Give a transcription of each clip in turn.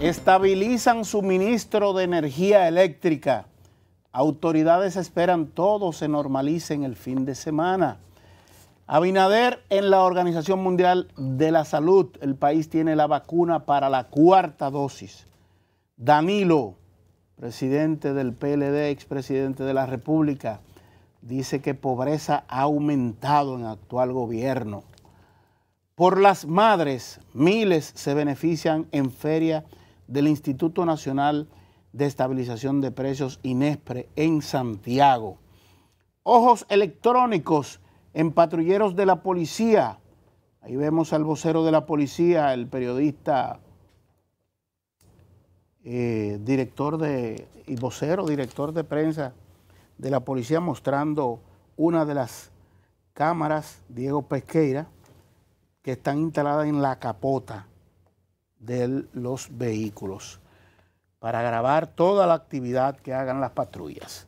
Estabilizan suministro de energía eléctrica. Autoridades esperan todo se normalice en el fin de semana. Abinader en la Organización Mundial de la Salud. El país tiene la vacuna para la cuarta dosis. Danilo, presidente del PLD, expresidente de la República, dice que pobreza ha aumentado en el actual gobierno. Por las madres, miles se benefician en feria del Instituto Nacional de Estabilización de Precios INESPRE en Santiago. Ojos electrónicos en patrulleros de la policía. Ahí vemos al vocero de la policía, el periodista, eh, director de, y vocero, director de prensa de la policía mostrando una de las cámaras, Diego Pesqueira, que están instaladas en la capota de los vehículos para grabar toda la actividad que hagan las patrullas.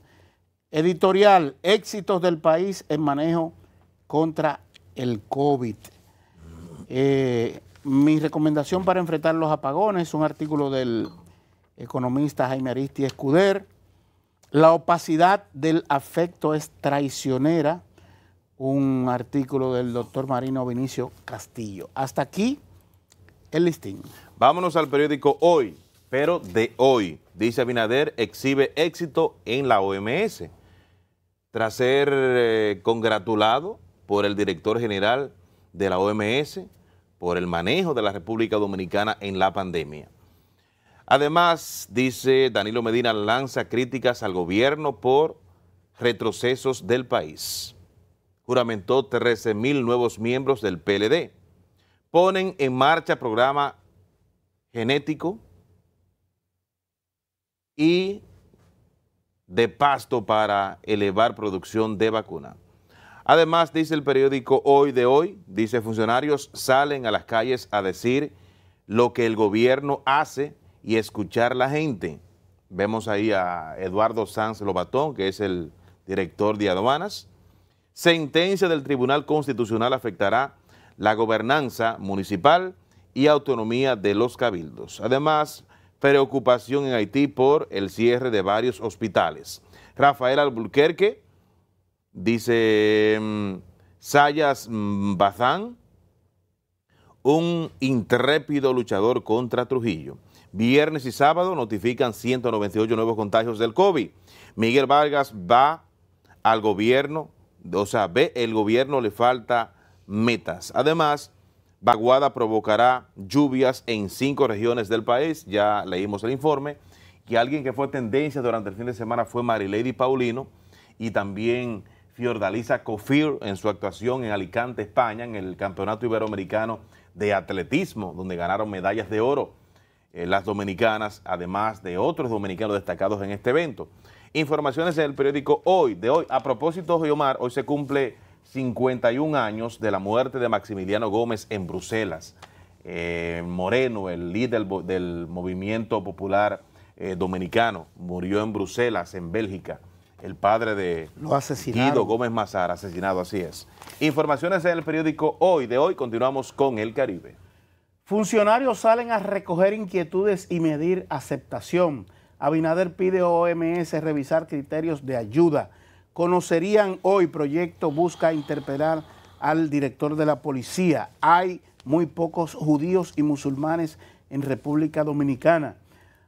Editorial, éxitos del país en manejo contra el COVID. Eh, mi recomendación para enfrentar los apagones, un artículo del economista Jaime Aristi Escuder. La opacidad del afecto es traicionera, un artículo del doctor Marino Vinicio Castillo. Hasta aquí el listín. Vámonos al periódico Hoy, pero de hoy. Dice Abinader, exhibe éxito en la OMS. Tras ser eh, congratulado por el director general de la OMS por el manejo de la República Dominicana en la pandemia. Además, dice Danilo Medina, lanza críticas al gobierno por retrocesos del país. Juramentó 13 mil nuevos miembros del PLD ponen en marcha programa genético y de pasto para elevar producción de vacuna. Además, dice el periódico Hoy de Hoy, dice funcionarios salen a las calles a decir lo que el gobierno hace y escuchar la gente. Vemos ahí a Eduardo Sanz Lobatón, que es el director de aduanas. Sentencia del Tribunal Constitucional afectará la gobernanza municipal y autonomía de los cabildos. Además, preocupación en Haití por el cierre de varios hospitales. Rafael Albuquerque dice, mm, Sayas mm, Bazán, un intrépido luchador contra Trujillo. Viernes y sábado notifican 198 nuevos contagios del COVID. Miguel Vargas va al gobierno, o sea, ve el gobierno le falta metas. Además, Vaguada provocará lluvias en cinco regiones del país, ya leímos el informe, que alguien que fue tendencia durante el fin de semana fue Marilady Paulino y también Fiordalisa Cofir en su actuación en Alicante, España, en el Campeonato Iberoamericano de Atletismo, donde ganaron medallas de oro eh, las dominicanas, además de otros dominicanos destacados en este evento. Informaciones en el periódico Hoy, de hoy. A propósito, Omar, hoy se cumple 51 años de la muerte de Maximiliano Gómez en Bruselas. Eh, Moreno, el líder del, movimiento popular eh, dominicano, murió en Bruselas, en Bélgica. El padre de Lo Guido Gómez Mazar, asesinado, así es. Informaciones en el periódico Hoy de hoy, continuamos con El Caribe. Funcionarios salen a recoger inquietudes y medir aceptación. Abinader pide a OMS revisar criterios de ayuda conocerían hoy proyecto busca interpelar al director de la policía. Hay muy pocos judíos y musulmanes en República Dominicana.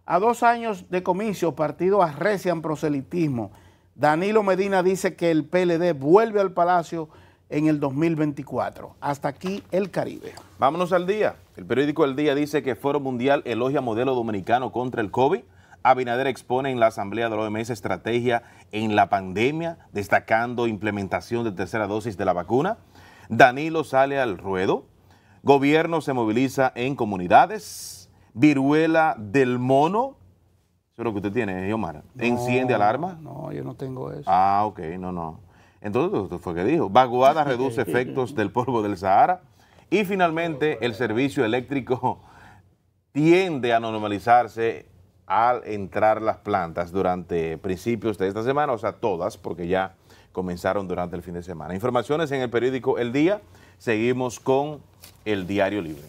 A dos años de comicio, partido arrecian proselitismo. Danilo Medina dice que el PLD vuelve al Palacio en el 2024. Hasta aquí el Caribe. Vámonos al día. El periódico El Día dice que Foro Mundial elogia modelo dominicano contra el COVID. Abinader expone en la Asamblea de la OMS estrategia en la pandemia, destacando implementación de tercera dosis de la vacuna. Danilo sale al ruedo. Gobierno se moviliza en comunidades. Viruela del mono. Eso es lo que usted tiene, eh, Omar. ¿Enciende alarma? No, yo no tengo eso. Ah, ok, no, no. Entonces, ¿qué fue que dijo. Vaguada reduce efectos del polvo del Sahara. Y finalmente, el servicio eléctrico tiende a normalizarse al entrar las plantas durante principios de esta semana, o sea, todas, porque ya comenzaron durante el fin de semana. Informaciones en el periódico El Día. Seguimos con el Diario Libre.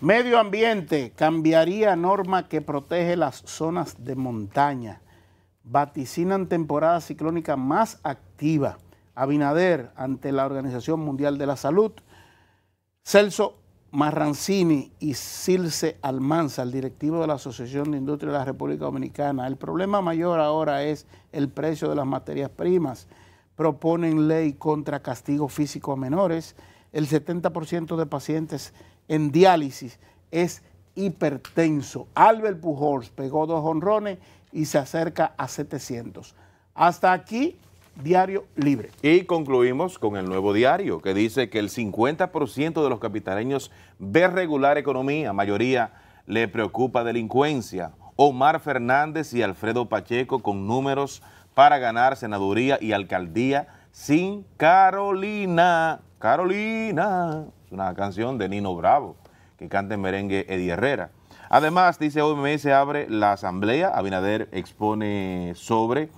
Medio ambiente cambiaría norma que protege las zonas de montaña. Vaticinan temporada ciclónica más activa. Abinader ante la Organización Mundial de la Salud. Celso Marrancini y Silce Almanza, el directivo de la Asociación de Industria de la República Dominicana. El problema mayor ahora es el precio de las materias primas. Proponen ley contra castigo físico a menores. El 70% de pacientes en diálisis es hipertenso. Albert Pujols pegó dos honrones y se acerca a 700. Hasta aquí Diario Libre. Y concluimos con el nuevo diario que dice que el 50% de los capitaleños ve regular economía, mayoría le preocupa delincuencia. Omar Fernández y Alfredo Pacheco con números para ganar senaduría y alcaldía sin Carolina. Carolina. Es una canción de Nino Bravo que canta en merengue Eddie Herrera. Además, dice OMS abre la asamblea, Abinader expone sobre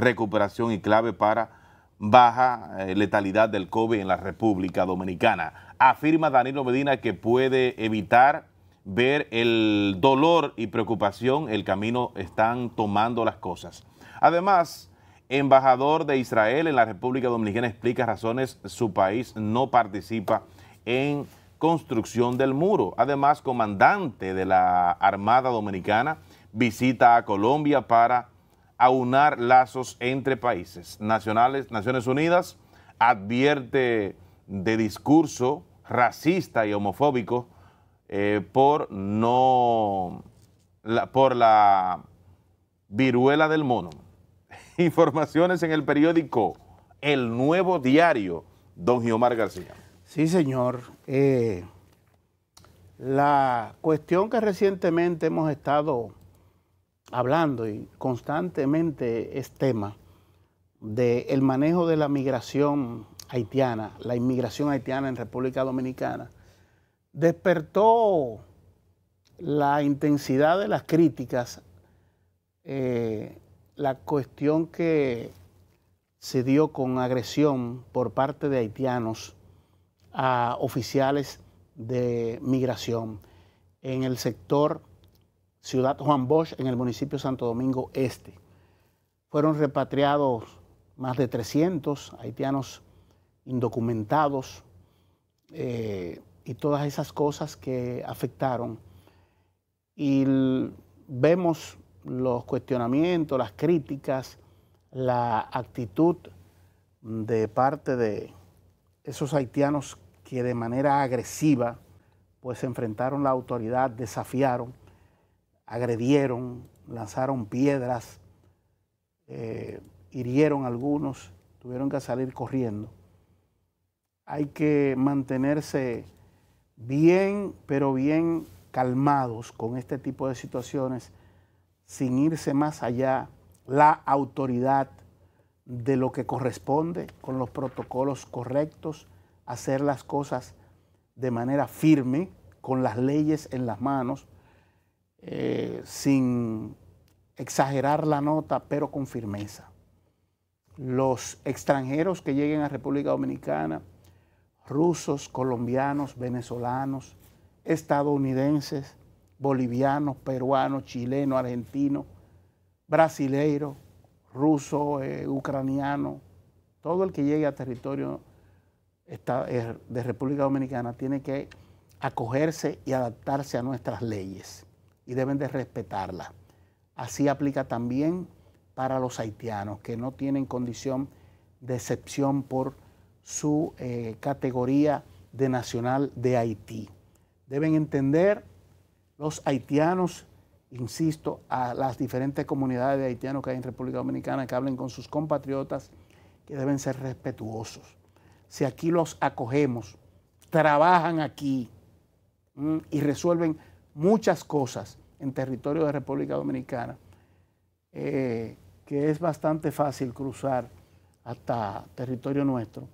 recuperación y clave para baja eh, letalidad del COVID en la República Dominicana. Afirma Danilo Medina que puede evitar ver el dolor y preocupación, el camino están tomando las cosas. Además, embajador de Israel en la República Dominicana explica razones su país no participa en construcción del muro. Además, comandante de la Armada Dominicana visita a Colombia para aunar lazos entre países. Nacionales, Naciones Unidas advierte de discurso racista y homofóbico eh, por no la, por la viruela del mono. Informaciones en el periódico El Nuevo Diario, don Giomar García. Sí, señor. Eh, la cuestión que recientemente hemos estado hablando y constantemente es tema del el manejo de la migración haitiana, la inmigración haitiana en República Dominicana, despertó la intensidad de las críticas, eh, la cuestión que se dio con agresión por parte de haitianos a oficiales de migración en el sector Ciudad Juan Bosch, en el municipio Santo Domingo Este. Fueron repatriados más de 300 haitianos indocumentados eh, y todas esas cosas que afectaron. Y vemos los cuestionamientos, las críticas, la actitud de parte de esos haitianos que de manera agresiva pues enfrentaron la autoridad, desafiaron agredieron, lanzaron piedras, eh, hirieron algunos, tuvieron que salir corriendo. Hay que mantenerse bien, pero bien calmados con este tipo de situaciones, sin irse más allá la autoridad de lo que corresponde, con los protocolos correctos, hacer las cosas de manera firme, con las leyes en las manos, eh, sin exagerar la nota, pero con firmeza. Los extranjeros que lleguen a República Dominicana, rusos, colombianos, venezolanos, estadounidenses, bolivianos, peruanos, chilenos, argentinos, brasileiros, rusos, eh, ucranianos, todo el que llegue a territorio eh, de República Dominicana tiene que acogerse y adaptarse a nuestras leyes y deben de respetarla. Así aplica también para los haitianos que no tienen condición de excepción por su eh, categoría de nacional de Haití. Deben entender los haitianos, insisto, a las diferentes comunidades de haitianos que hay en República Dominicana, que hablen con sus compatriotas, que deben ser respetuosos. Si aquí los acogemos, trabajan aquí y resuelven muchas cosas en territorio de República Dominicana, eh, que es bastante fácil cruzar hasta territorio nuestro,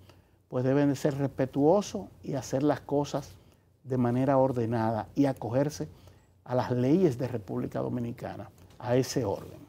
pues deben de ser respetuosos y hacer las cosas de manera ordenada y acogerse a las leyes de República Dominicana, a ese orden.